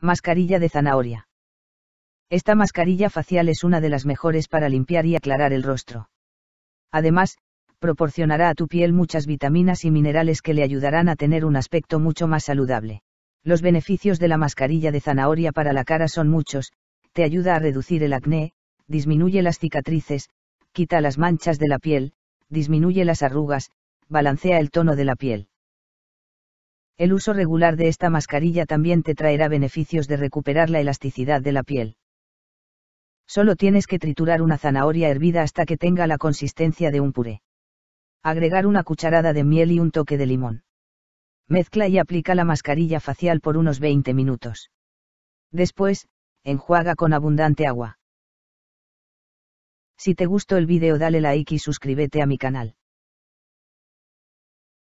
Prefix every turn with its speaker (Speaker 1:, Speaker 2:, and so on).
Speaker 1: Mascarilla de zanahoria. Esta mascarilla facial es una de las mejores para limpiar y aclarar el rostro. Además, proporcionará a tu piel muchas vitaminas y minerales que le ayudarán a tener un aspecto mucho más saludable. Los beneficios de la mascarilla de zanahoria para la cara son muchos, te ayuda a reducir el acné, disminuye las cicatrices, quita las manchas de la piel, disminuye las arrugas, balancea el tono de la piel. El uso regular de esta mascarilla también te traerá beneficios de recuperar la elasticidad de la piel. Solo tienes que triturar una zanahoria hervida hasta que tenga la consistencia de un puré. Agregar una cucharada de miel y un toque de limón. Mezcla y aplica la mascarilla facial por unos 20 minutos. Después, enjuaga con abundante agua.
Speaker 2: Si te gustó el vídeo dale like y suscríbete a mi canal.